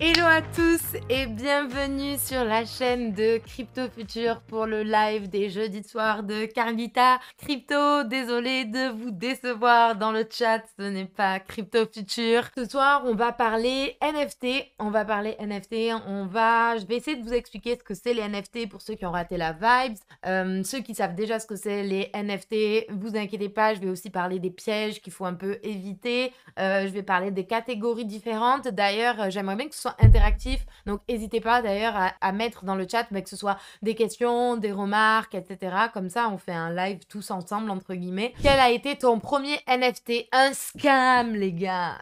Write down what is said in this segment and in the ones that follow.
Hello à tous et bienvenue sur la chaîne de Crypto Future pour le live des jeudis de soir de Carlita. Crypto, désolé de vous décevoir dans le chat, ce n'est pas Crypto Future. Ce soir, on va parler NFT, on va parler NFT, on va... Je vais essayer de vous expliquer ce que c'est les NFT pour ceux qui ont raté la vibes. Euh, ceux qui savent déjà ce que c'est les NFT, vous inquiétez pas, je vais aussi parler des pièges qu'il faut un peu éviter. Euh, je vais parler des catégories différentes. D'ailleurs, j'aimerais bien que ce soit interactif. Donc, n'hésitez pas d'ailleurs à, mettre dans le chat, mais bah, que ce soit des questions, des remarques, etc. Comme ça, on fait un live tous ensemble, entre guillemets. Quel a été ton premier NFT Un scam, les gars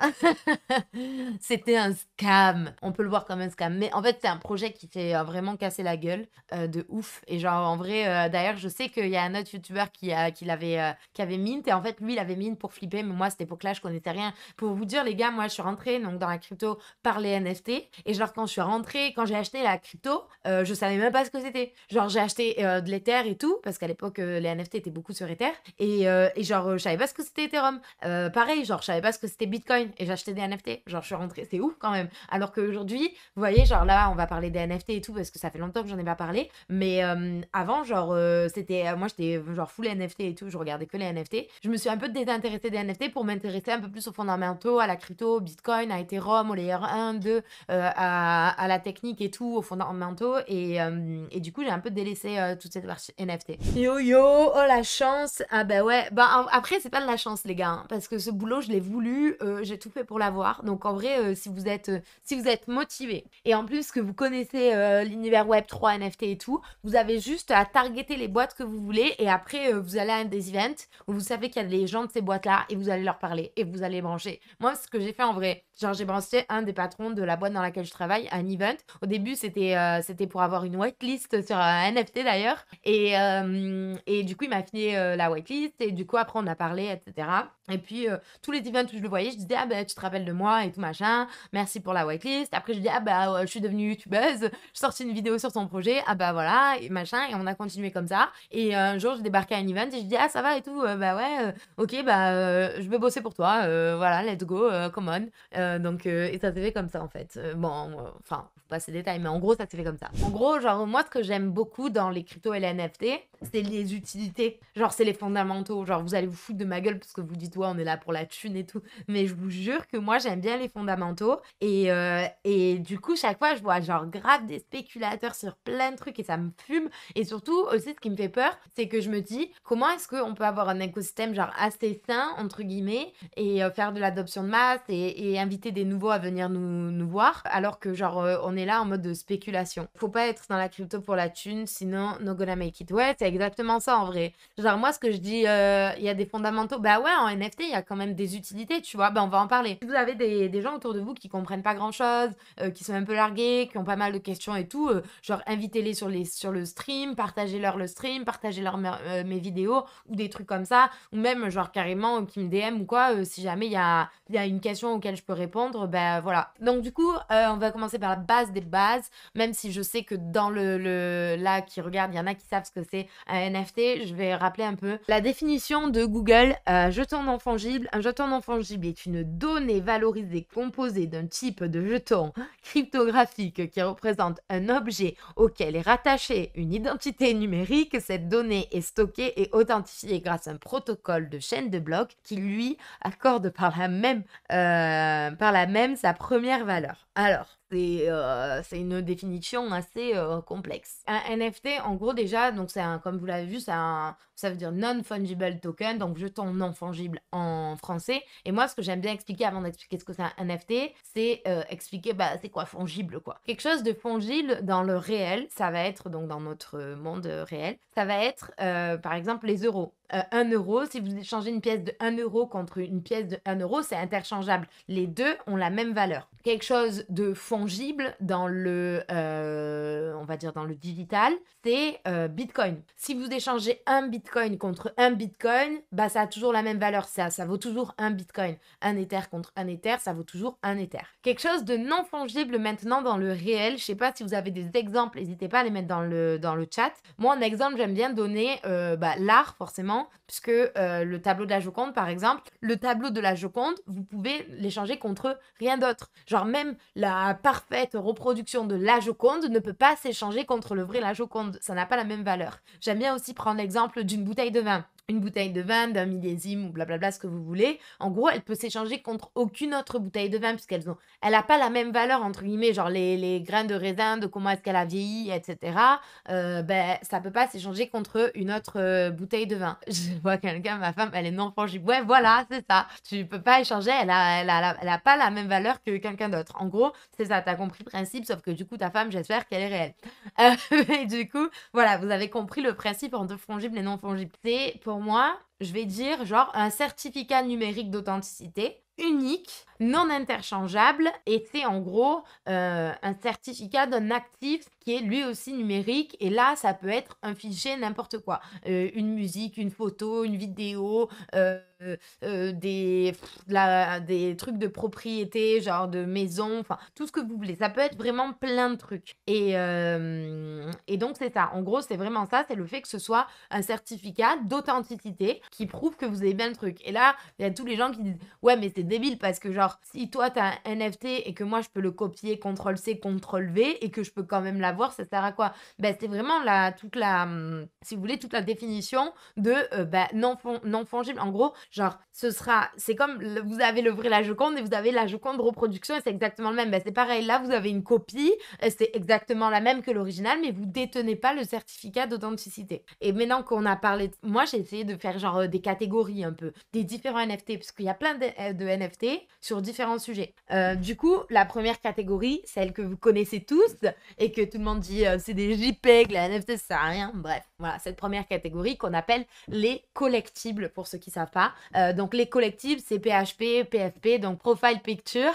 C'était un scam. On peut le voir comme un scam. Mais en fait, c'est un projet qui fait euh, vraiment casser la gueule euh, de ouf. Et genre, en vrai, euh, d'ailleurs, je sais qu'il y a un autre youtubeur qui, a, qui l'avait qui avait mint. Et en fait, lui, il avait mint pour flipper. Mais moi, c'était pour que là je connaissais rien. Pour vous dire, les gars, moi, je suis rentrée donc, dans la crypto par les NFT. Et genre, quand je suis rentrée, quand j'ai acheté la crypto, euh, je savais même pas ce que c'était. Genre, j'ai acheté euh, de l'Ether et tout, parce qu'à l'époque, euh, les NFT étaient beaucoup sur Ether. Et, et genre, je savais pas ce que c'était Ethereum. pareil, genre, je savais pas ce que c'était Bitcoin. Et j'achetais des NFT. Genre, je suis rentrée. C'est ouf quand même. Alors qu'aujourd'hui, vous voyez, genre là, on va parler des NFT et tout, parce que ça fait longtemps que j'en ai pas parlé. Mais avant, genre, c'était. moi, j'étais genre full NFT et tout. Je regardais que les NFT. Je me suis un peu désintéressée des NFT pour m'intéresser un peu plus aux fondamentaux, à la crypto, Bitcoin, à Ethereum, au layer 1, 2, euh, à, la technique et tout, au fondamentaux. Et, euh, et du coup, j'ai un peu délaissé euh, toute cette partie NFT. Yo yo, oh la chance Ah bah ouais, bah après, c'est pas de la chance, les gars, hein, parce que ce boulot, je l'ai voulu, j'ai tout fait pour l'avoir. Donc en vrai, si vous êtes si vous êtes motivé et en plus que vous connaissez l'univers Web 3, NFT et tout, vous avez juste à targeter les boîtes que vous voulez et après vous allez à des events où vous savez qu'il y a des gens de ces boîtes là et vous allez leur parler et vous allez brancher. Moi, ce que j'ai fait en vrai, genre j'ai branché un des patrons de la boîte dans laquelle je travaille, un event. Au début, c'était euh, pour avoir une whitelist sur un euh, NFT d'ailleurs. Euh, et, du coup, il m'a fini la whitelist. Et du coup, après, on a parlé, etc. Et puis, euh, tous les events où je le voyais, je disais, ah ben, tu te rappelles de moi et tout machin, merci pour la whitelist. Après, je dis, ah bah, je suis devenue youtubeuse, je sortis une vidéo sur ton projet, ah bah voilà, et machin, et on a continué comme ça. Et euh, un jour, je débarquais à un event et je dis, ah ça va et tout, euh, bah ouais, ok, bah, je vais bosser pour toi, voilà, let's go, come on. donc, et ça s'est fait comme ça en fait. bon, enfin, pas ces détails, mais en gros, ça se fait comme ça. En gros, genre, moi, ce que j'aime beaucoup dans les cryptos et les NFT, c'est les utilités. Genre, c'est les fondamentaux. Genre, vous allez vous foutre de ma gueule parce que vous dites, ouais, on est là pour la thune et tout. Mais je vous jure que moi, j'aime bien les fondamentaux. Et, euh, et du coup, chaque fois, je vois, genre, grave des spéculateurs sur plein de trucs et ça me fume. Et surtout, aussi, ce qui me fait peur, c'est que je me dis, comment est-ce qu'on peut avoir un écosystème, genre, assez sain, entre guillemets, et euh, faire de l'adoption de masse et, inviter des nouveaux à venir nous, voir, alors que, genre, euh, on est là en mode de spéculation. Faut pas être dans la crypto pour la thune, sinon no gonna make it. Ouais, c'est exactement ça en vrai. Genre moi ce que je dis, euh, il y a des fondamentaux. Bah ouais, en NFT, il y a quand même des utilités, tu vois. Bah on va en parler. Si vous avez des, gens autour de vous qui comprennent pas grand chose, euh, qui sont un peu largués, qui ont pas mal de questions et tout, euh, genre invitez-les sur, sur le stream, partagez-leur le stream, partagez-leur mes vidéos ou des trucs comme ça, ou même genre carrément qui me DM ou quoi, si jamais il y a, a une question auquel je peux répondre, ben voilà. Donc du coup, on va commencer par la base des bases, même si je sais que dans le, là qui regarde, il y en a qui savent ce que c'est un NFT, je vais rappeler un peu la définition de Google. Euh, jeton non fongible. Un jeton non fongible est une donnée valorisée composée d'un type de jeton cryptographique qui représente un objet auquel est rattachée une identité numérique. Cette donnée est stockée et authentifiée grâce à un protocole de chaîne de blocs qui lui accorde par la même, euh, par la même sa première valeur. Alors, euh, c'est une définition assez euh, complexe. Un NFT, en gros, déjà, donc c'est comme vous l'avez vu, un, ça veut dire non-fungible token, donc jeton non-fungible en français. Et moi, ce que j'aime bien expliquer avant d'expliquer ce que c'est un NFT, c'est euh, expliquer bah, c'est quoi fongible, quoi. Quelque chose de fongible dans le réel, ça va être donc dans notre monde réel, ça va être par exemple les euros. 1 euh, euro. Si vous échangez une pièce de 1 euro contre une pièce de 1 euro, c'est interchangeable. Les deux ont la même valeur. Quelque chose de fongible dans le, euh, on va dire dans le digital, c'est euh, Bitcoin. Si vous échangez un Bitcoin contre un Bitcoin, bah ça a toujours la même valeur. Ça, ça vaut toujours un Bitcoin. Un Ether contre un Ether, ça vaut toujours un Ether. Quelque chose de non fongible maintenant dans le réel. Je sais pas si vous avez des exemples, n'hésitez pas à les mettre dans le, dans le chat. Moi, en exemple, j'aime bien donner bah, l'art forcément puisque euh, le tableau de la Joconde, par exemple, le tableau de la Joconde, vous pouvez l'échanger contre rien d'autre. Genre même la parfaite reproduction de la Joconde ne peut pas s'échanger contre le vrai la Joconde. Ça n'a pas la même valeur. J'aime bien aussi prendre l'exemple d'une bouteille de vin une bouteille de vin d'un millésime ou blablabla, ce que vous voulez. En gros, elle peut s'échanger contre aucune autre bouteille de vin puisqu'elle ont, elle n'a pas la même valeur entre guillemets, genre les, les grains de raisin, de comment est-ce qu'elle a vieilli, etc. Euh, ben, ça peut pas s'échanger contre une autre euh, bouteille de vin. Je vois quelqu'un, ma femme, elle est non fongible. Ouais, voilà, c'est ça. Tu peux pas échanger. Elle a, elle a, pas la même valeur que quelqu'un d'autre. En gros, c'est ça. T'as compris le principe, sauf que du coup, ta femme, j'espère qu'elle est réelle. et euh, du coup, voilà, vous avez compris le principe entre fongible et non fongible. C'est pour moi, je vais dire genre un certificat numérique d'authenticité unique non interchangeable et c'est en gros euh, un certificat d'un actif qui est lui aussi numérique et là ça peut être un fichier n'importe quoi euh, une musique une photo une vidéo euh, des, des trucs de propriété genre de maison enfin tout ce que vous voulez ça peut être vraiment plein de trucs et, et donc c'est ça en gros c'est vraiment ça c'est le fait que ce soit un certificat d'authenticité qui prouve que vous avez bien le truc et là il y a tous les gens qui disent ouais mais c'est débile parce que genre si toi t'as un NFT et que moi je peux le copier CTRL-C, CTRL-V et que je peux quand même l'avoir, ça sert à quoi Ben, c'est vraiment la, toute la, hum, si vous voulez, toute la définition de euh, ben, non, fongible. En gros, genre, ce sera, c'est comme vous avez le vrai la Joconde et vous avez la Joconde reproduction et c'est exactement le même. Ben, c'est pareil, là vous avez une copie, c'est exactement la même que l'original, mais vous détenez pas le certificat d'authenticité. Et maintenant qu'on a parlé, moi j'ai essayé de faire genre euh, des catégories un peu, des différents NFT, parce qu'il y a plein de, euh, de NFT sur différents sujets. Euh, du coup, la première catégorie, celle que vous connaissez tous et que tout le monde dit euh, c'est des JPEG, la NFT, ça sert à rien. Bref, voilà, cette première catégorie qu'on appelle les collectibles pour ceux qui ne savent pas. Euh, donc, les collectibles, c'est PHP, PFP, donc Profile Picture.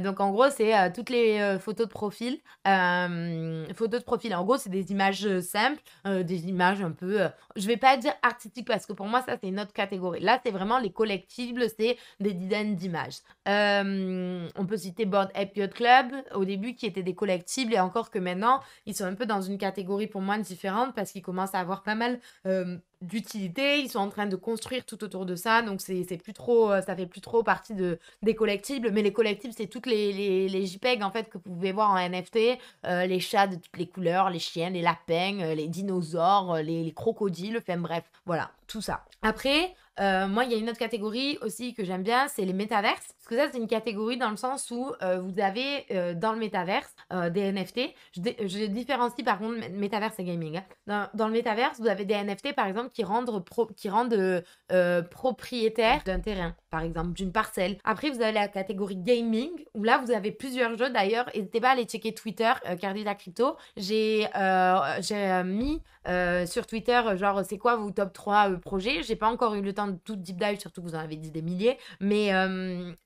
donc, en gros, c'est toutes les photos de profil. photos de profil, en gros, c'est des images simples, des images un peu, je vais pas dire artistiques parce que pour moi, ça, c'est une autre catégorie. Là, c'est vraiment les collectibles, c'est des dizaines d'images. Euh, on peut citer Board Ape Yacht Club, au début, qui étaient des collectibles, et encore que maintenant, ils sont un peu dans une catégorie pour moi différente parce qu'ils commencent à avoir pas mal euh, d'utilité. Ils sont en train de construire tout autour de ça, donc c'est plus trop, euh, ça fait plus trop partie de, des collectibles. Mais les collectibles, c'est toutes les, les, JPEG en fait que vous pouvez voir en NFT, les chats de toutes les couleurs, les chiens, les lapins, les dinosaures, les, les crocodiles, enfin bref, voilà, tout ça. Après, euh, moi, il y a une autre catégorie aussi que j'aime bien, c'est les métaverses. Parce que ça, c'est une catégorie dans le sens où euh, vous avez euh, dans le métaverse des NFT. Je, différencie par contre métaverse et gaming. Hein. Dans, le métaverse, vous avez des NFT par exemple qui rendent, qui rendent propriétaires d'un terrain par exemple, d'une parcelle. Après, vous avez la catégorie gaming, où là, vous avez plusieurs jeux. D'ailleurs, n'hésitez pas à aller checker Twitter, euh, Cardita Crypto. J'ai euh, euh, mis euh, sur Twitter, genre, c'est quoi vos top 3 projets J'ai pas encore eu le temps de tout deep dive, surtout que vous en avez dit des milliers. Mais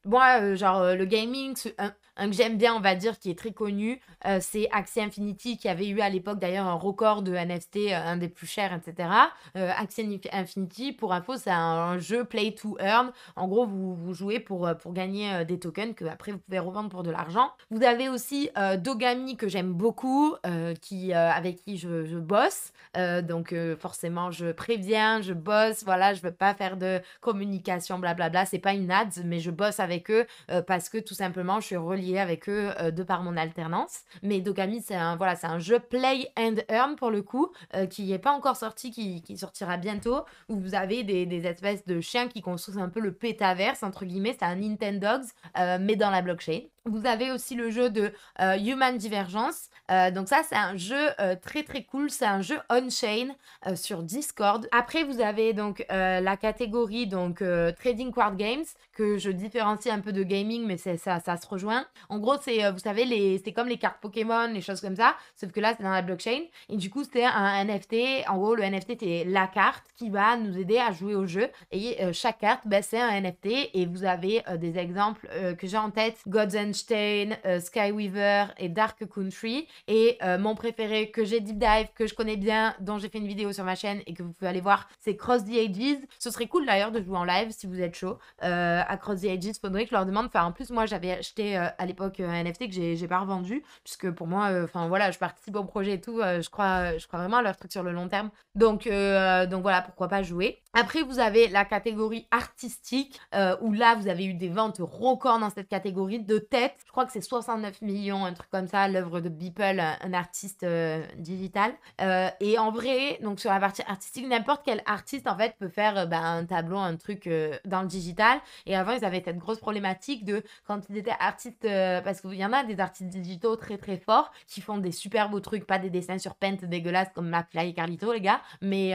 moi, genre, le gaming, un, un que j'aime bien, on va dire, qui est très connu, c'est Axie Infinity, qui avait eu à l'époque d'ailleurs un record de NFT, un des plus chers, etc. Axie Infinity, pour info, c'est un, un, jeu play to earn. En gros, vous, vous jouez pour, euh, pour gagner euh, des tokens que après vous pouvez revendre pour de l'argent. Vous avez aussi euh, Dogami que j'aime beaucoup, qui, avec qui je, je bosse. donc forcément, je préviens, je bosse, voilà, je veux pas faire de communication, blablabla. C'est pas une ads, mais je bosse avec eux parce que tout simplement, je suis reliée avec eux de par mon alternance. Mais Dogami, c'est un, voilà, c'est un jeu play and earn pour le coup, qui n'est pas encore sorti, qui, qui, sortira bientôt, où vous avez des, des espèces de chiens qui construisent un peu le pétard métaverse, entre guillemets, c'est un Nintendogs, euh, mais dans la blockchain. Vous avez aussi le jeu de euh, Human Divergence. Euh, donc ça, c'est un jeu euh, très très cool. C'est un jeu on-chain sur Discord. Après, vous avez donc la catégorie donc Trading Card Games que je différencie un peu de gaming, mais c'est ça, ça se rejoint. En gros, c'est vous savez les, c'est comme les cartes Pokémon, les choses comme ça, sauf que là c'est dans la blockchain et du coup c'était un NFT. En gros, le NFT c'est la carte qui va nous aider à jouer au jeu et chaque carte, ben, c'est un NFT et vous avez des exemples que j'ai en tête, Gods and stein euh, Skyweaver et Dark Country. Et euh, mon préféré que j'ai deep dive, que je connais bien, dont j'ai fait une vidéo sur ma chaîne et que vous pouvez aller voir, c'est Cross the Ages. Ce serait cool d'ailleurs de jouer en live si vous êtes chaud. Euh, à Cross the Ages, faudrait que je leur demande. Enfin, en plus, moi, j'avais acheté à l'époque un NFT que j'ai pas revendu, puisque pour moi, enfin voilà, je participe au projet et tout. je, crois, je crois vraiment à leur truc sur le long terme. Donc, donc voilà, pourquoi pas jouer. Après, vous avez la catégorie artistique, où là, vous avez eu des ventes records dans cette catégorie de thèmes je crois que c'est 69 millions, un truc comme ça, l'œuvre de Beeple, un artiste euh, digital. Euh, et en vrai, donc sur la partie artistique, n'importe quel artiste en fait peut faire euh, bah, un tableau, un truc dans le digital. Et avant, ils avaient cette grosse problématique de quand ils étaient artistes, parce qu'il y en a des artistes digitaux très très forts qui font des super beaux trucs, pas des dessins sur Paint dégueulasses comme McFly et Carlito, les gars, mais,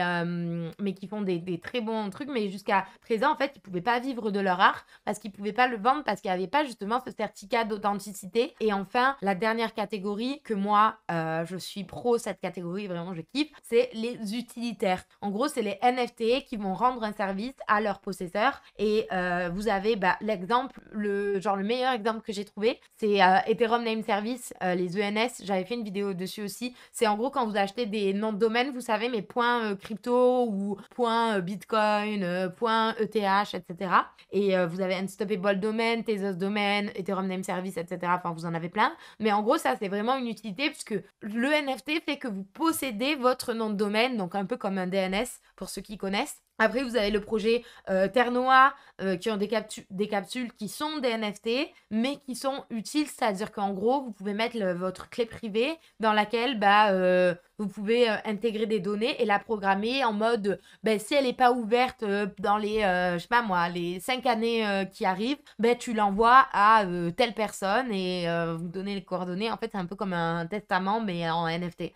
mais qui font des, très bons trucs. Mais jusqu'à présent, en fait, ils pouvaient pas vivre de leur art parce qu'ils pouvaient pas le vendre parce qu'il n'y avait pas justement ce certificat d'authenticité. Et enfin, la dernière catégorie que moi, euh, je suis pro cette catégorie, vraiment je kiffe, c'est les utilitaires. En gros, c'est les NFT qui vont rendre un service à leurs possesseurs. Et euh, vous avez bah, l'exemple, le genre le meilleur exemple que j'ai trouvé, c'est euh, Ethereum Name Service, les ENS. J'avais fait une vidéo dessus aussi. C'est en gros quand vous achetez des noms de domaine, vous savez, mais points crypto ou points Bitcoin, points ETH, etc. Et vous avez Unstoppable Domain, Tezos Domain, Ethereum Name services, etc. Enfin, vous en avez plein. Mais en gros, ça, c'est vraiment une utilité puisque le NFT fait que vous possédez votre nom de domaine, donc un peu comme un DNS pour ceux qui connaissent. Après, vous avez le projet euh, Terre Noire, euh, qui ont des, des, capsules qui sont des NFT, mais qui sont utiles, c'est-à-dire qu'en gros, vous pouvez mettre votre clé privée dans laquelle bah, euh, vous pouvez euh, intégrer des données et la programmer en mode, ben, si elle n'est pas ouverte dans les, je sais pas moi, les cinq années qui arrivent, ben tu l'envoies à telle personne et vous donnez les coordonnées. En fait, c'est un peu comme un testament, mais en NFT.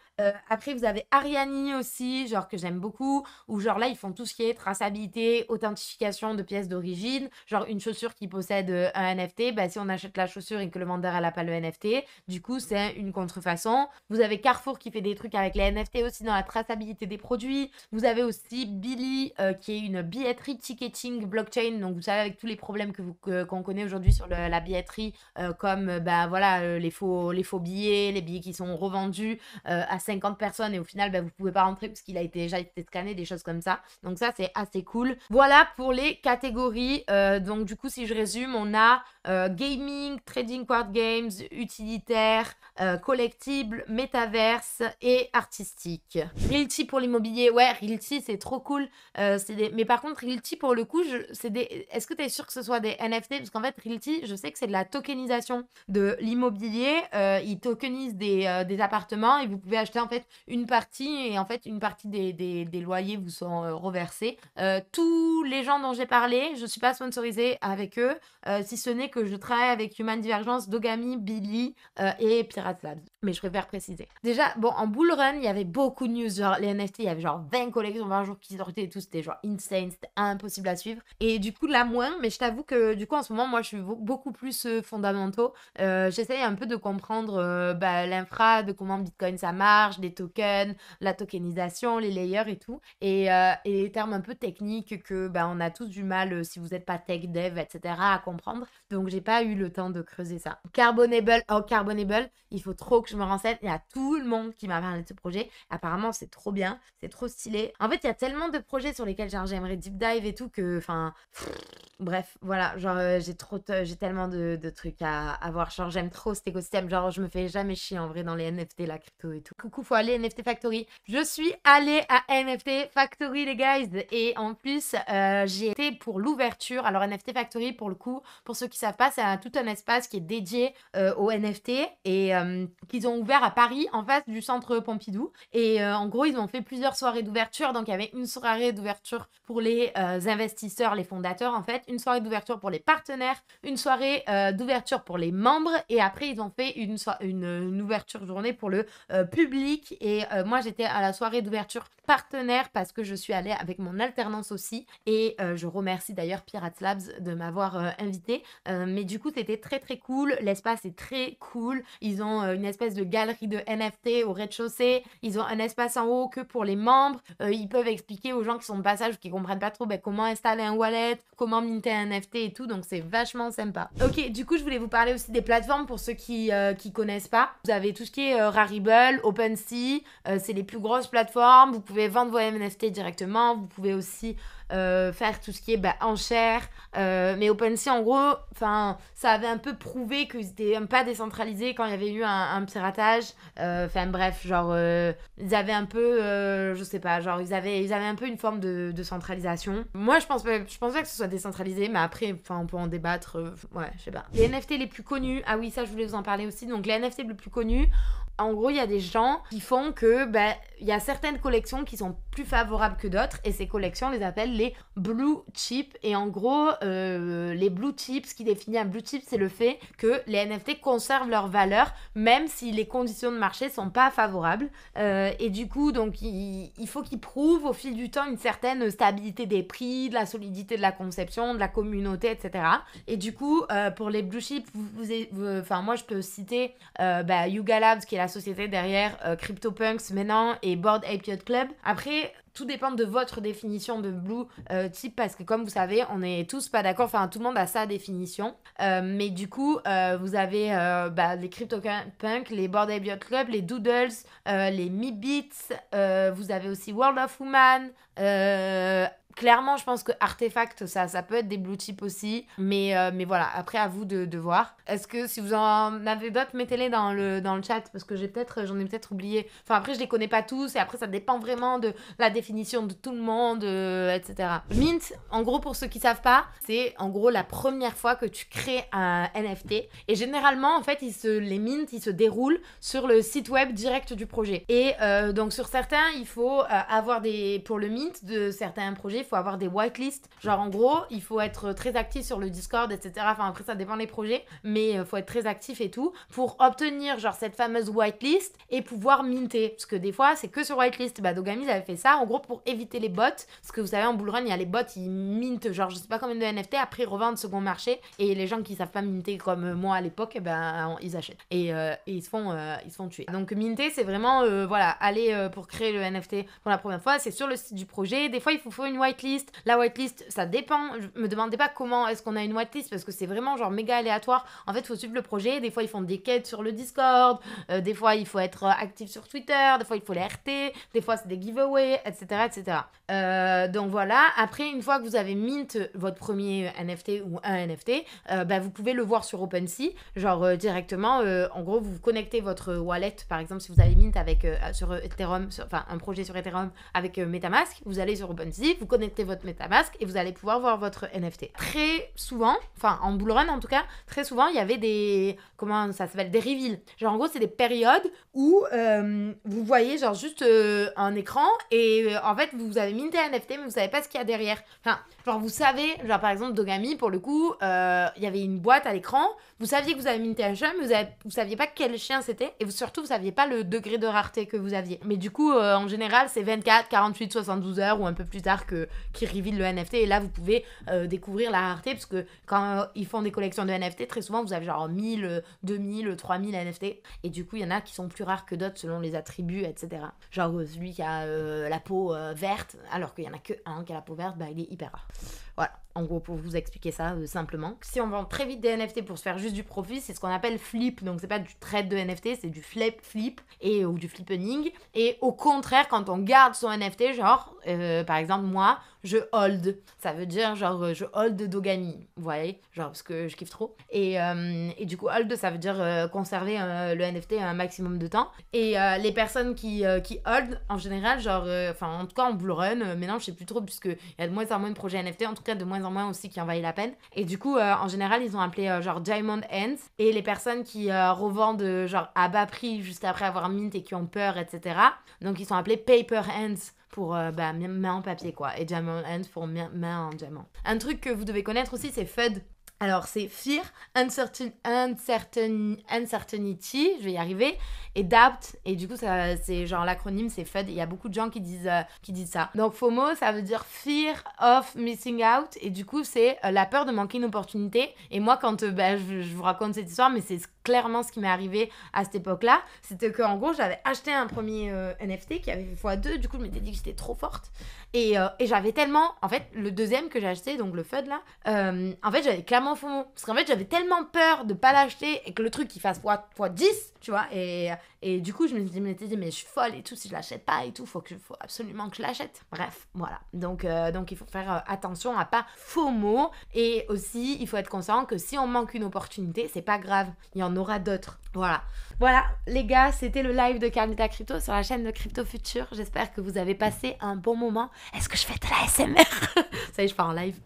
après, vous avez Ariani aussi, genre que j'aime beaucoup, où genre là, ils font tout ce qui est traçabilité, authentification de pièces d'origine. Genre une chaussure qui possède euh, un NFT, bah, si on achète la chaussure et que le vendeur n'a pas le NFT, du coup c'est une contrefaçon. Vous avez Carrefour qui fait des trucs avec les NFT aussi dans la traçabilité des produits. Vous avez aussi Billy euh, qui est une billetterie ticketing blockchain. Donc vous savez avec tous les problèmes que qu'on connaît aujourd'hui sur la billetterie, euh, comme bah voilà les faux les faux billets, les billets qui sont revendus à 50 personnes et au final vous bah, vous pouvez pas rentrer parce qu'il a été déjà été scanné, des choses comme ça. Donc ça c'est assez cool. Voilà pour les catégories. Euh, donc du coup, si je résume, on a euh, gaming, trading card games, utilitaire, euh, collectible, métaverse et artistique. Realty pour l'immobilier, ouais, Realty c'est trop cool. Mais par contre, Realty pour le coup, je... des... est-ce que tu es sûr que ce soit des NFT Parce qu'en fait, Realty, je sais que c'est de la tokenisation de l'immobilier. ils tokenisent des, des, appartements et vous pouvez acheter en fait une partie et en fait une partie des loyers vous sont reversés. Euh, tous les gens dont j'ai parlé, je ne suis pas sponsorisée avec eux, euh, si ce n'est que je travaille avec Human Divergence, Dogami, Billy euh, et Pirate Labs. Mais je préfère préciser. Déjà, bon, en bull run, il y avait beaucoup de news. Genre, les NFT, il y avait genre 20 collections, 20 jours qui sortaient et tout. C'était genre insane, c'était impossible à suivre. Et du coup, la moins. Mais je t'avoue que du coup, en ce moment, moi, je suis beaucoup plus fondamentaux. J'essaye un peu de comprendre bah, l'infra, de comment Bitcoin ça marche, des tokens, la tokenisation, les layers et tout. Et, et termes un peu technique que ben, on a tous du mal, euh, si vous n'êtes pas tech dev, etc., à comprendre. Donc, j'ai pas eu le temps de creuser ça. Carbonable, oh, Carbonable, il faut trop que je me renseigne. Il y a tout le monde qui m'a parlé de ce projet. Apparemment, c'est trop bien, c'est trop stylé. En fait, il y a tellement de projets sur lesquels j'aimerais deep dive et tout que, enfin, bref, voilà, genre, euh, j'ai trop, j'ai tellement de, trucs à, à voir. Genre, j'aime trop cet écosystème. Genre, je me fais jamais chier en vrai dans les NFT, la crypto et tout. Coucou, faut aller NFT Factory. Je suis allée à NFT Factory, les guys. Et en plus, euh, j'ai été pour l'ouverture. Alors, NFT Factory, pour le coup, pour ceux qui savent pas, c'est tout un espace qui est dédié euh, aux NFT et euh, qu'ils ont ouvert à Paris, en face du centre Pompidou. Et euh, en gros, ils ont fait plusieurs soirées d'ouverture. Donc, il y avait une soirée d'ouverture pour les investisseurs, les fondateurs, en fait, une soirée d'ouverture pour les partenaires, une soirée d'ouverture pour les membres. Et après, ils ont fait une, une, une ouverture journée pour le public. Et moi, j'étais à la soirée d'ouverture partenaire parce que je suis allée avec mon en alternance aussi. Et euh, je remercie d'ailleurs Pirates Labs de m'avoir euh, invité. Euh, mais du coup, c'était très très cool. L'espace est très cool. Ils ont une espèce de galerie de NFT au rez-de-chaussée. Ils ont un espace en haut que pour les membres. ils peuvent expliquer aux gens qui sont de passage ou qui comprennent pas trop ben, comment installer un wallet, comment minter un NFT et tout. Donc c'est vachement sympa. Ok, du coup, je voulais vous parler aussi des plateformes pour ceux qui qui connaissent pas. Vous avez tout ce qui est Rarible, OpenSea. c'est les plus grosses plateformes. Vous pouvez vendre vos NFT directement. Vous pouvez pouvez aussi euh, faire tout ce qui est bah, enchères. Euh, mais OpenSea, en gros, ça avait un peu prouvé qu'ils n'étaient même pas décentralisés quand il y avait eu un, un piratage. Euh, enfin, bref, genre, ils avaient un peu, je sais pas, genre, ils avaient, ils avaient un peu une forme de, centralisation. Moi, je pense, je pense pas que ce soit décentralisé, mais après, enfin, on peut en débattre. ouais, je sais pas. Les NFT les plus connus, ah oui, ça, je voulais vous en parler aussi. Donc, les NFT les plus connus, en gros, il y a des gens qui font que, ben, il y a certaines collections qui sont plus favorables que d'autres, et ces collections, on les appelle les blue chip. Et en gros, euh, les blue chips, ce qui définit un blue chip, c'est le fait que les NFT conservent leur valeur même si les conditions de marché sont pas favorables. Euh, et du coup, donc il, faut qu'ils prouvent au fil du temps une certaine stabilité des prix, de la solidité de la conception, de la communauté, etc. Et du coup, euh, pour les blue chips, vous, enfin moi je peux citer bah, Yuga Labs qui est la société derrière CryptoPunks maintenant et Board Ape Club. Après, tout dépend de votre définition de blue euh, type parce que comme vous savez on est tous pas d'accord enfin tout le monde a sa définition euh, mais du coup euh, vous avez bah, les Punk, les Bored Ape Club les Doodles les me Beats vous avez aussi World of Woman clairement, je pense que Artefact, ça, ça peut être des blue chips aussi. Mais, euh, mais voilà, après, à vous de, de voir. Est-ce que si vous en avez d'autres, mettez-les dans le, dans le chat parce que j'ai peut-être, j'en ai peut-être oublié. Enfin, après, je les connais pas tous et après, ça dépend vraiment de la définition de tout le monde, euh, etc. Mint, en gros, pour ceux qui savent pas, c'est en gros la première fois que tu crées un NFT. Et généralement, en fait, ils se, les mint, ils se déroulent sur le site web direct du projet. Et euh, donc, sur certains, il faut avoir des, pour le mint de certains projets, il faut avoir des whitelists. Genre, en gros, il faut être très actif sur le Discord, etc. Enfin, après, ça dépend des projets, mais il euh, faut être très actif et tout pour obtenir, genre, cette fameuse whitelist et pouvoir minter. Parce que des fois, c'est que sur whitelist. Bah, Dogamis avait fait ça, en gros, pour éviter les bots. Parce que vous savez, en bullrun, il y a les bots, ils mintent, genre, je sais pas combien de NFT, après, ils revendent second marché. Et les gens qui savent pas minter comme euh, moi à l'époque, eh ben, ils achètent. Euh, et, ils, se font, ils se font tuer. Donc, minter, c'est vraiment, voilà, aller pour créer le NFT pour la première fois, c'est sur le site du projet. Des fois, il faut faire une whitelist whitelist. La whitelist, ça dépend. Je me demandez pas comment est-ce qu'on a une whitelist parce que c'est vraiment genre méga aléatoire. En fait, faut suivre le projet. Des fois, ils font des quêtes sur le Discord. Euh, des fois, il faut être euh, actif sur Twitter. Des fois, il faut les RT. Des fois, c'est des giveaways, etc. etc. Euh, donc voilà. Après, une fois que vous avez mint votre premier NFT ou un NFT, ben bah, vous pouvez le voir sur OpenSea. Genre directement, en gros, vous connectez votre wallet. Par exemple, si vous avez mint avec, sur Ethereum, enfin un projet sur Ethereum avec MetaMask, vous allez sur OpenSea, vous connectez connecter votre MetaMask et vous allez pouvoir voir votre NFT. Très souvent, enfin en bullrun en tout cas, très souvent il y avait des comment ça s'appelle des reveals. Genre en gros c'est des périodes où euh, vous voyez genre juste euh, un écran et euh, en fait vous avez minté un NFT mais vous savez pas ce qu'il y a derrière. Enfin genre vous savez genre par exemple Dogami pour le coup il y avait une boîte à l'écran, vous saviez que vous avez minté un chien mais vous, vous saviez pas quel chien c'était et surtout vous saviez pas le degré de rareté que vous aviez. Mais du coup en général c'est 24, 48, 72 heures ou un peu plus tard que qui reveal le NFT. Et là, vous pouvez euh, découvrir la rareté, parce que quand euh, ils font des collections de NFT, très souvent, vous avez genre 1000, 2000, 3000 NFT. Et du coup, il y en a qui sont plus rares que d'autres selon les attributs, etc. Genre euh, celui qui a la peau verte, alors qu'il y en a que un qui a la peau verte, bah, il est hyper rare. Voilà, en gros, pour vous expliquer ça euh, simplement. Si on vend très vite des NFT pour se faire juste du profit, c'est ce qu'on appelle flip. Donc, c'est pas du trade de NFT, c'est du flip, flip et, ou du flipping Et au contraire, quand on garde son NFT, genre, euh, par exemple, moi, je hold. Ça veut dire genre euh, je hold Dogami, vous voyez Genre parce que je kiffe trop. Et, euh, et du coup, hold, ça veut dire euh, conserver le NFT un maximum de temps. Et les personnes qui, qui hold, en général, genre, enfin en tout cas en blue run, non, je sais plus trop puisque il y a de moins en moins de projets NFT, en tout cas de moins en moins aussi qui en valent la peine. Et du coup, en général, ils ont appelé genre Diamond Hands. Et les personnes qui revendent genre à bas prix juste après avoir mint et qui ont peur, etc. Donc ils sont appelés Paper Hands pour euh, bah, main en papier, quoi. Et Jam pour main en diamant. Un truc que vous devez connaître aussi, c'est FUD. Alors, c'est Fear, uncertain, uncertain, Uncertainty, je vais y arriver, et Doubt. Et du coup, c'est genre l'acronyme, c'est FUD. Il y a beaucoup de gens qui disent, euh, qui disent ça. Donc, FOMO, ça veut dire Fear of Missing Out. Et du coup, c'est euh, la peur de manquer une opportunité. Et moi, quand bah, je, je, vous raconte cette histoire, mais c'est clairement ce qui m'est arrivé à cette époque-là, c'était qu'en gros, j'avais acheté un premier euh, NFT qui avait x2, du coup, je m'étais dit que j'étais trop forte. Euh, et, j'avais tellement, en fait, le deuxième que j'ai acheté, donc le FUD là, euh, en fait, j'avais clairement fond. Parce qu'en fait, j'avais tellement peur de pas l'acheter et que le truc qui fasse x10, tu vois. Et, et du coup, je me suis dit, mais, je suis folle et tout, si je l'achète pas et tout, faut, que, faut absolument que je l'achète. Bref, voilà. Donc, euh, donc il faut faire euh, attention à pas faux mots. Et aussi, il faut être conscient que si on manque une opportunité, c'est pas grave, il y en aura d'autres. Voilà. Voilà, les gars, c'était le live de Carmita Crypto sur la chaîne de Crypto Future. J'espère que vous avez passé un bon moment. Est-ce que je fais de la SMR Ça y est, je pars en live.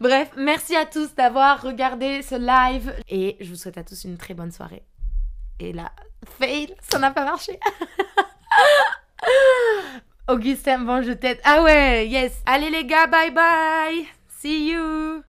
Bref, merci à tous d'avoir regardé ce live et je vous souhaite à tous une très bonne soirée. Et là, fail, ça n'a pas marché. Augustin, bon, je t'aide. Ah ouais, yes. Allez les gars, bye bye. See you.